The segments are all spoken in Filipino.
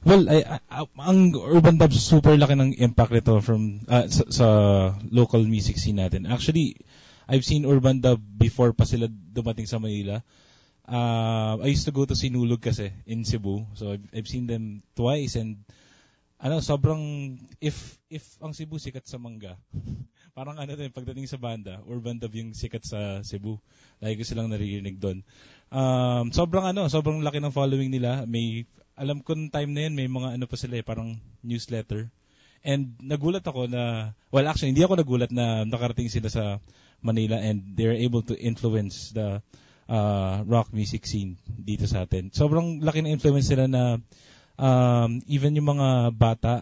Well, I, I, ang Urban Dub super laki ng impact nito from uh, sa, sa local music scene natin. Actually, I've seen Urban Dub before pa sila dumating sa Manila. Uh, I used to go to Sinulog kasi in Cebu. So I've, I've seen them twice and ano, sobrang if if ang Cebu sikat sa mangga. parang ano din pagdating sa banda, urban dub yung sikat sa Cebu. Lagi ko silang naririnig doon. Um, sobrang ano, sobrang laki ng following nila. May alam ko nung time na yun, may mga ano pa sila eh, parang newsletter. And nagulat ako na, well actually, hindi ako nagulat na nakarating sila sa Manila and they're able to influence the uh, rock music scene dito sa atin. Sobrang laki ng influence nila na um, even yung mga bata,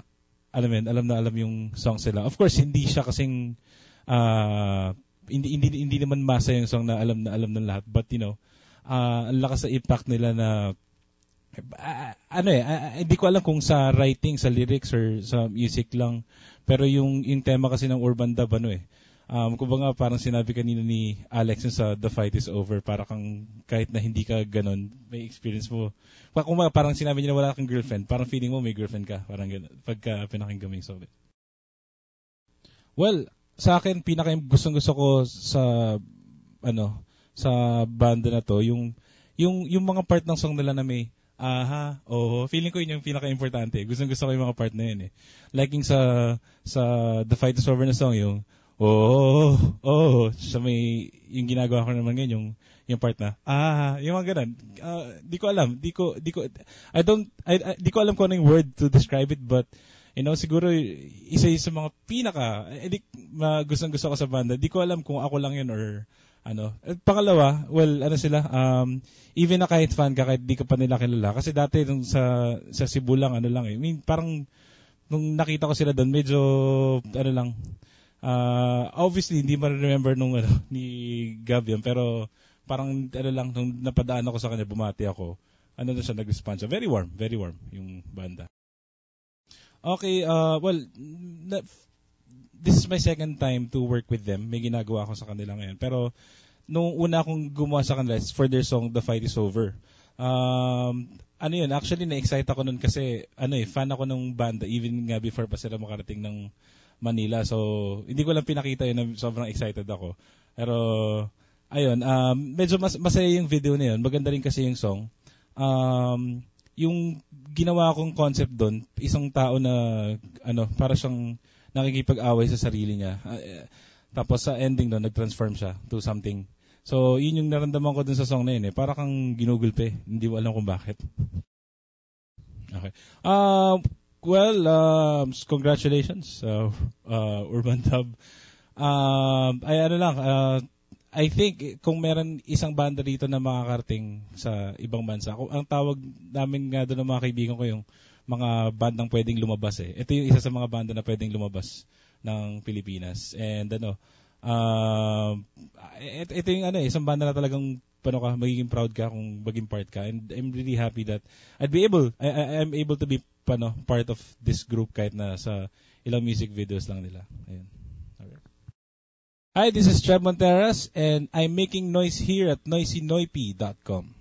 alam yun, alam na alam yung song sila. Of course, hindi siya kasing uh, hindi, hindi, hindi naman masa yung song na alam na alam ng lahat. But you know, uh, ang lakas sa impact nila na uh, ano eh, uh, hindi ko alam kung sa writing, sa lyrics, or sa music lang. Pero yung, yung tema kasi ng Urban Dub, ano eh, Um, kung nga parang sinabi kanina ni Alex sa The Fight is Over, para kang kahit na hindi ka ganun, may experience mo. Kung ba, parang sinabi niya na wala kang girlfriend, parang feeling mo may girlfriend ka, parang ganun, pagka pinakinggan mo yung song. Well, sa akin, pinaka yung gustong gusto ko sa, ano, sa banda na to, yung, yung, yung mga part ng song nila na may, Aha, oo. Feeling ko yun yung pinaka-importante. Gustong gusto ko yung mga part na yun eh. Like yung sa, sa The Fight is Over na song, yung oo, oh, oh, sa may, yung ginagawa ko naman ngayon, yung, yung part na, ah, yung mga ganun. Uh, di ko alam, di ko, di ko, I don't, I, I, di ko alam kung ano yung word to describe it, but, you know, siguro, isa yung sa mga pinaka, eh, uh, gustong gusto ko sa banda, di ko alam kung ako lang yun or, ano? At eh, pangalawa, well, ano sila, um, even na kahit fan ka, kahit di ka pa nila kilala. Kasi dati nung sa, sa Cebu lang, ano lang eh. I mean, parang, nung nakita ko sila doon, medyo, ano lang, uh, obviously, hindi ma-remember nung, ano, ni Gabian, pero, parang, ano lang, nung napadaan ako sa kanya, bumati ako, ano na siya, nag-respond siya. Very warm, very warm, yung banda. Okay, uh, well, na, this is my second time to work with them. May ginagawa ako sa kanila ngayon. Pero nung una akong gumawa sa kanila for their song The Fight Is Over. Um, ano yun, actually na-excite ako nun kasi ano eh, fan ako ng banda even nga before pa sila makarating ng Manila. So, hindi ko lang pinakita yun na sobrang excited ako. Pero, ayun, um, medyo mas, masaya yung video na yun. Maganda rin kasi yung song. Um, yung ginawa kong concept doon, isang tao na, ano, para siyang nakikipag-away sa sarili niya. Ah, eh, tapos sa ending doon, nag-transform siya to something. So, yun yung naramdaman ko dun sa song na yun eh. Para kang ginugulpe. Hindi ko alam kung bakit. Okay. Uh, well, uh, congratulations, uh, uh, Urban Tub. Uh, um, ay, ano lang, uh, I think kung meron isang banda dito na makakarting sa ibang bansa, ang tawag namin nga doon ng mga kaibigan ko yung mga bandang pwedeng lumabas eh. Ito yung isa sa mga banda na pwedeng lumabas ng Pilipinas. And ano, uh, ito, yung ano eh, isang banda na talagang paano ka, magiging proud ka kung maging part ka. And I'm really happy that I'd be able, I, I, I'm able to be paano, part of this group kahit na sa ilang music videos lang nila. Ayun. Alright. Hi, this is Trev Monteras and I'm making noise here at noisynoipy.com.